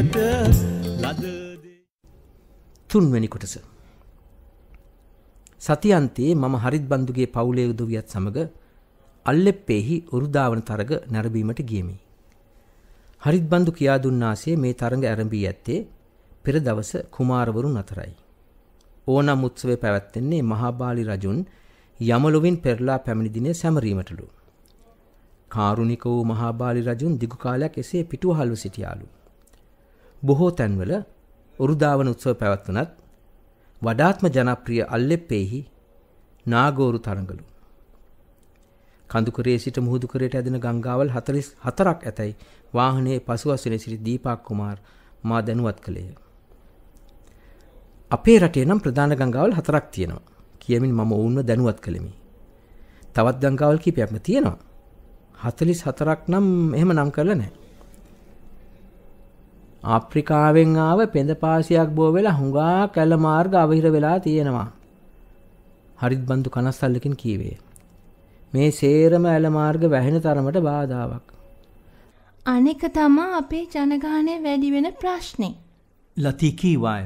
ඇත ලද තුන්වැනි කොටස සතියන්තයේ මම හරිත් බන්දුගේ පවුලේ උදවියත් සමග අල්ලෙප්පේහි උරුදාවන තරග නැරඹීමට ගියමි. හරිත් බන්දු කියා දුන්නාසේ මේ තරඟ ඇරඹී ඇත්තේ පෙර දවස කුමාරවරුන් අතරයි. ඕනම් උත්සවය පැවැත්වෙන්නේ මහාබාලි රජුන් යමලුවින් පෙරලා පැමිණි දිනේ සැමරීමටලු. කාරුණික වූ මහාබාලි රජුන් දිගු කාලයක් එසේ පිටුවහල්ව සිටියාලු. බොහෝ තැන්වල උරුදාවන උත්සව පැවැත්වනත් වඩාත්ම ජනප්‍රිය අල්ලෙප්පේහි නාගෝරු තරඟලු. කඳුකරේ සිට මුහුදුකරයට ඇදෙන ගංගාවල් 44ක් ඇතැයි වාහනයේ පසුවස්වන සිට දීපක් කුමාර් මා දැනුවත් කළේය. අපේ රටේ නම් ප්‍රධාන ගංගාවල් හතරක් තියෙනවා. කියමින් මම ඔවුන්ව දැනුවත් කළෙමි. තවත් ගංගාවල් කිහිපයක්ම තියෙනවා. 44ක් නම් එහෙම නම් කරලා නැහැ. ආප්‍රිකාවෙන් ආව පෙඳපාසියක් බෝ වෙලා හුඟා කැල මාර්ග අවහිර වෙලා තියෙනවා. හරිත් බන්දු කනස්සල්ලකින් කීවේ. මේ සේරම ඇල මාර්ග වැහෙන තරමට බාධාවක්. අනෙක තමා අපේ ජනගහනය වැඩි වෙන ප්‍රශ්නේ. ලති කීවාය.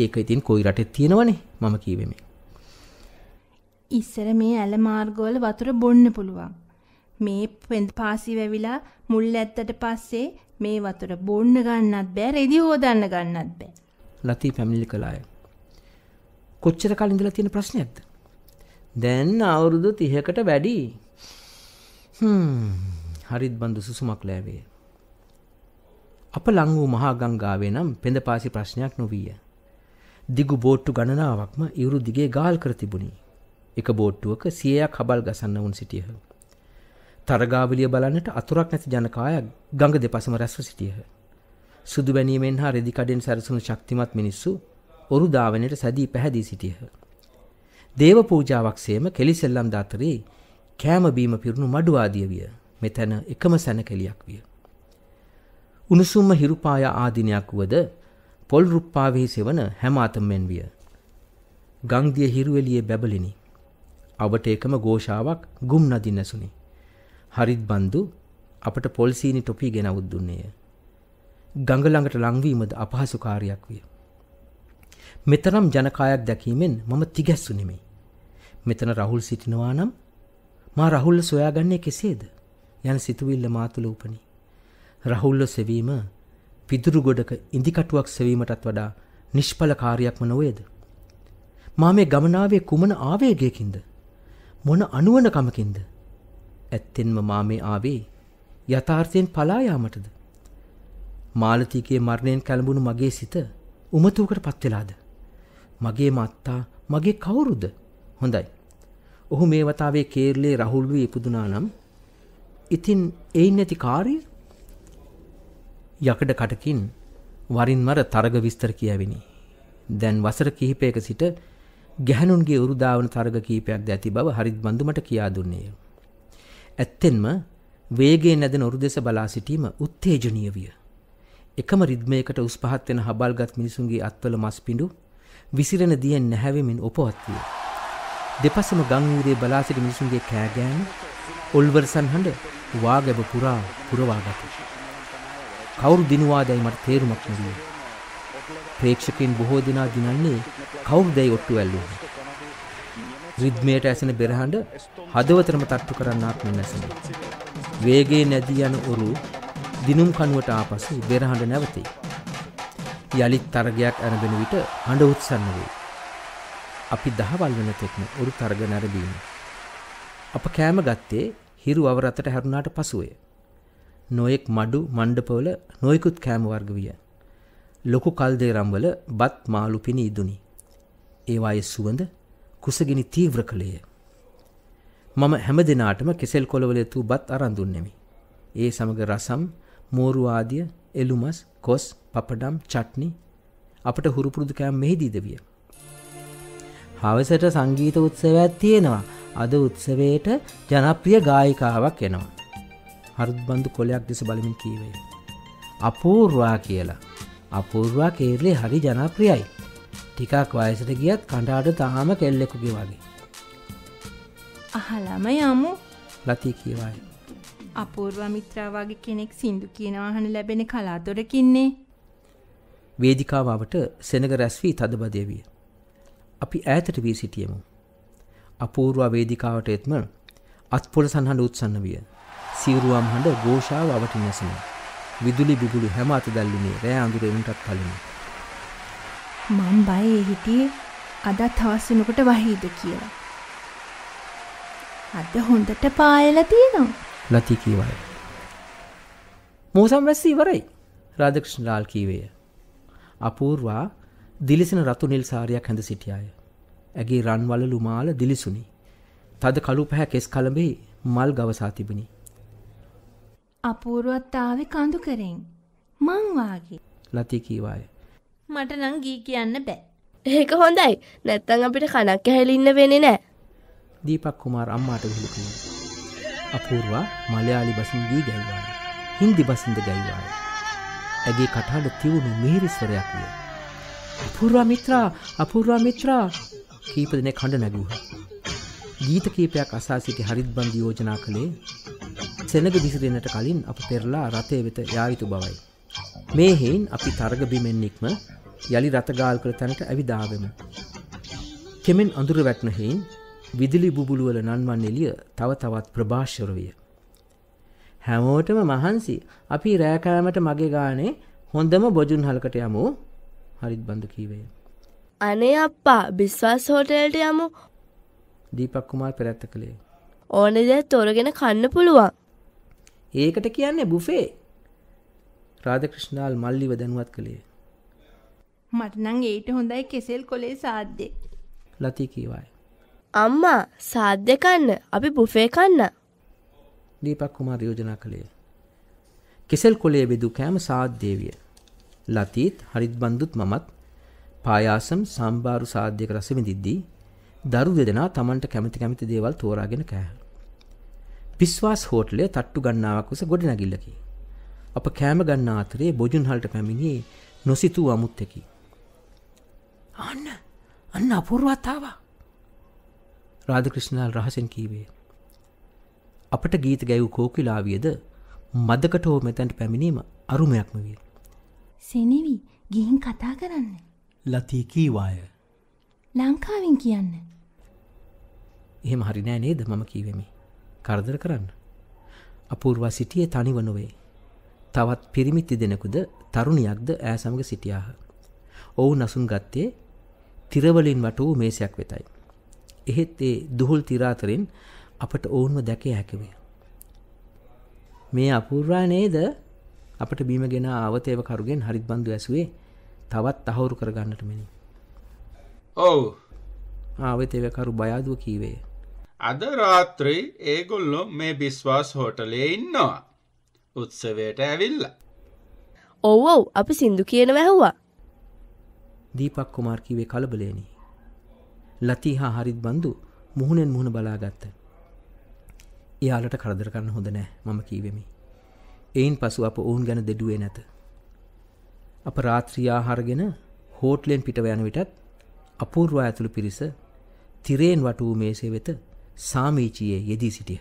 ඒක ඉතින් කොයි රටෙත් තියෙනවනේ මම කීවෙමි. ඉස්සර මේ ඇල මාර්ගවල වතුර බොන්න පුළුවන්. මේ පෙන්පාසි වැවිලා මුල් ඇත්තට පස්සේ මේ වතුර බොන්න ගන්නත් බෑ රෙදි හෝදන්න ගන්නත් බෑ. ලති පැමිණිලි කළාය. කොච්චර කලින් ඉඳලා තියෙන ප්‍රශ්නයක්ද? දැන් අවුරුදු 30කට වැඩි. හ්ම්. හරිත් බඳු සුසුමක් ලෑවේ. අප ලං වූ මහා ගංගාවේ නම් පෙඳපාසි ප්‍රශ්නයක් නොවිය. දිගු බෝට්ටු ගණනාවක්ම ඉවුරු දිගේ ගාල් කර තිබුණි. එක බෝට්ටුවක 100ක් හබල් ගසන්න වුන් සිටියහ. තරගාවලිය බලන්නට අතුරක් නැති ජනකාය ගඟ දෙපසම රැස්ව සිටියහ. සුදු බැනීමෙන් හා රෙදිකඩෙන් සැරසුණු ශක්තිමත් මිනිස්සු ඔරු දාවනයට සැදී පැහැදී සිටියහ. දේව පූජාවක් සේම කෙලිසෙල්ලම් දාතරේ කෑමබීම පිරුණු මඩුවාදිය විය මෙතැන එකම සැනකෙලියක් විය. උණුසුම්ම හිරුපාය ආදිනයක් වුවද පොල් රුප්පාවෙහි සෙවන හැම අතමෙන් විය. ගංදිය හිරුවෙලියේ බැබලිනි. අවට එකම ഘോഷාවක් ගුම් නදී නැසුනි. හරිත් බන්දු අපට පොල්සීනි ටොපි ගෙනවුත් දුන්නේය. ගඟ ළඟට ලංවීමද අපහසු කාර්යයක් විය. මෙතරම් ජනකායක් දැකීමෙන් මම තිගැස්සුනිමි. මෙතන රහුල් සිටිනවා නම් මා රහුල්ල සොයාගන්නේ කෙසේද? යන සිතුවිල්ල මා තුළ උපනි. රහුල්ල සෙවීම පිදුරු ගොඩක ඉඳිකටුවක් සෙවීමටත් වඩා නිෂ්ඵල කාර්යයක්ම නොවේද? මා මේ ගමනාවේ කුමන ආවේගයකින්ද? මොන අනුවණකමකින්ද? ඇත්තෙන්ම මා මේ ආවේ යථාර්ථයෙන් පලා යාමටද? මාලතිකේ මරණයෙන් කලඹුණු මගේ සිත උමතුවකට පත් වෙලාද? මගේ මත්තා මගේ කවුරුද? හොඳයි. ඔහු මේ වතාවේ කේරළේ රාහුල් වී ඉපදුනා නම් ඉතින් එයින් නැති කාර්ය යකඩ කටකින් වරින් වර තරග විස්තර කියවෙනි. දැන් වසර කිහිපයක සිට ගැහණුන්ගේ උරුදාවන තරග කීපයක් ද ඇති බව හරිත් බඳුමට කියා දුන්නේය. ඇත්තෙන්ම වේගේ නැදෙන ඔරු දෙස බලා සිටීම උත්තේජනීය විය. එකම රිද්මයකට උස් පහත් වෙන හබල්ගත් මිනිසුන්ගේ අත්වල මස් පිඬු විසිරෙන දියෙන් නැහැවෙමින් ඔපවත් විය. දෙපසම ගම් ඌරේ බලා සිටි මිනිසුන්ගේ කෑගෑම ඔල්වර්සන් හඬ වාගැබ පුරා පුරවාගති. කවුරු දිනුවාදයි මට තේරුමක් නොවිය. ප්‍රේක්ෂකයන් බොහෝ දෙනා දිනන්නේ කවුරුදැයි ඔට්ටු ඇල්ලුවා. රිද්මයට ඇසෙන බෙරහඬ හදවතටම තට්ටු කරන්නාක් මෙන්නසෙන. වේගේ නැදී යන උරු දිනුම් කණුවට ආපසු බෙරහඬ නැවතේ. යලිත් තරගයක් ඇරඹෙන විට හඬ උත්සන්න වේ. අපි දහවල් වෙන තෙක්ම උරු තරග නැරඹීම. අප කෑම ගත්තේ හිරු අවරතට හැරුණාට පසුය. නොයෙක් මඩු මණ්ඩපවල නොයෙකුත් කෑම වර්ග විය. ලොකු කල්දේ රම්වල බත් මාළු පිණි ඉදුනි. ඒවායේ සුවඳ කුසගිනි තීව්‍ර කළේය. මම හැම දිනාටම කෙසෙල් කොළවල තු බත් අරන් දුන්නෙමි. ඒ සමග රසම්, මෝරු ආදිය, එලුමස්, කොස්, පපඩම්, චට්නි අපට හුරු පුරුදු කෑම මෙහිදීද විය. හවසට සංගීත උත්සවයක් තියෙනවා. අද උත්සවයට ජනප්‍රිය ගායිකාවක් එනවා. හරුත්බන්දු කොලයක් දෙස බලමින් කීවේ. අපූර්වා කියලා. අපූර්වා කේරළේ හරි ජනප්‍රියයි. ටිකක් වයසට ගියත් කටාට තාම කෙල්ලෙකුගේ වගේ. අහලම යමු ලති කියවයි. අපූර්ව මිත්‍රාවාගේ කෙනෙක් සින්දු කියනවාහන ලැබෙන කලාදොරකින්නේ. වේදිකාවාවට සෙනග රැස්වී තදබදය විය. අපි ඈතට වී සිටියමු. අපූර්ව වේදිකාවට එත්ම අත්පොල සහඬ උත්සන්න විය. සිවරුවම් හඬ ගෝෂාව අවටිනැසෙන. විදුලි බිගුලු හැම අත දැල්ලුනේ රෑ අඳුරෙමින්ටත් කලින්. මං බයේ හිටියේ අදත් හවස් වෙනකොට වහීද කියලා. අද හොඳට පායලා තියෙනවා. ලති කීවයි. මෝසම් රැස්ස ඉවරයි. රාධකෘෂ්ණ ලාල් කීවේය. අපූර්වා දිලිසෙන රතු නිල් සාරියක් හැඳ සිටියාය. ඇගේ රන්වල ලුමාල දිලිසුනි. තද කළු පැහැ කෙස් කලඹේ මල් ගවසා තිබුණි. අපූර්වත් ආවේ කඳු කරෙන්. මං වාගේ. ලති කීවාය. මට නං ගී කියන්න බෑ. ඒක හොඳයි නැත්තං අපිට කනක් ඇහැලින්න වෙන නෑ. දීපක් කුමාර අම්මාට විහිලුකුණ. අපූර්වා මලයාලි බසින් ගී ගැයිවාය. හින්දි බසින්ද ගැයිවාය. ඇගේ කටහඩ තිවුණු මිහිරිස්වරයක් විය. අපූර්වා මිත්‍රා අපූර්වා මිත්‍රා කීප දෙනෙ කඩ නැගූහ. ගීත කීපයක් අසා සිටි හරිත් බන්ධ යෝජනා කළේ සෙනග විසිරෙනට කලින් අප පෙරලා රථය වෙත යායුතු බවයි. මේ හෙයින් අපි තරග බිමෙන්නෙක්ම යළි රථගාල් කළ තැනට ඇවිදාවෙම. කෙමෙන් අඳුර වැටන හෙයින් විදිලි බුබුලුවල නන්වන් එලිය තව තවත් ප්‍රභාෂර විය. හැමෝටම මහන්සි අපි රෑකෑමට මගේ ගානේ හොඳම බොජුන් හලකට යමු හරිත් බඳු කීවේ. අනේ අප්පා බිස්වාස් හෝටේල්ට යමු දීපක් කුමාර් පෙරැත්ත කළේ. ඕනෙ දැ තොරගෙන කන්න පුළුවන්. ඒකට කියන්නේ බුෆේ රාධකෘෂ්ණාල් මල්ලිව දැනුවත් කළේ. මටනං ඒට හොඳයි කෙසෙල් කොලේ සාධ්‍යෙ. ලති කීවයි. අම්මා සාධ්‍යකන්න අපි බුෆේ කන්න. දීපක් කුමාර යෝජනා කළේ. කෙසෙල් කොලේ බෙදු කෑම සාධ්‍යේවිය. ලතීත් හරිත් බන්දුත් මමත් පායාසම් සම්බාරු සාධ්‍යක රස විඳිද්දී දරු දෙදෙනා Tamanට කැමති කැමති දේවල් තෝරාගෙන කෑහ. පිස්වාස් හෝටලයේ තට්ටු ගන්නාවක් උස ගොඩනැගිල්ලකි. අප කෑම ගන්න අතරේ බොජුන්හල්ට පැමිණියේ නොසිතූ අමුත්තකි. අන්න අන්න අපූරුවත්තාවා රාධකෘෂ්ණල් රහසෙන් කීවේ. අපට ගීත ගැයූ කෝකිලාවියද මදකට හෝ මෙතැන්ට පැමිණීම අරුමයක්ම විය. සෙනෙවි ගිහින් කතා කරන්න. ලතී කීවාය. ලංකාවෙන් කියන්න. එහෙම හරිනෑ නේද මම කීවෙමි. කරදර කරන්න. අපූර්වා සිටියේ තනිව නොවේ. තවත් පිරිමිත්ති දෙනෙකුද තරුණියක්ද ඈ සමග සිටියාහ. ඔවුන් අසුන් ගත්තේ තිරවලින් වටූ මේසයක් වෙතයි. එහෙත් ඒ දුහුල් තිරාතරින් අපට ඔවුන්ම දැකේ හැකිවේ. මේ අපූර්වා නේද අපට බීම ගෙන ආවතේව කරුගෙන් හරිත් බන්ඳු ඇසුවේ තවත් තහවුරු කරගන්නට මෙනි. ඔව් ආවතේවකරු බයාදුව කීවේ. අද රාත්‍රී ඒගොල්ලො මේ බිස්වාස් හෝටලේ ඉන්නවා. උත්සවයට ඇවිල්ල. ඔව්වව් අපි සින්දු කියන වැැහුවා. දීපක් කුමාර් කිව්වේ කලබලෙනි. ලති හා හරිත් බන්දු මුහුණෙන් මුහුණ බලාගත්ත. එයාලට කරදර කරන්න හොඳ නෑ මම කීවෙමි. එයින් පසු අප ඔවුන් ගැන දෙඩුවේ නැත. අප රාත්‍රියආහාරගෙන හෝටලෙන් පිටව යන විටත් අපූර්ව ඇතුළු පිරිස තිරයෙන් වටූ මේසේ වෙත සාමීචියයේ යෙදී සිටියහ.